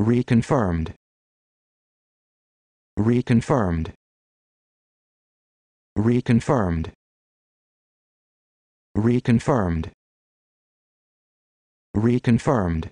reconfirmed reconfirmed reconfirmed reconfirmed reconfirmed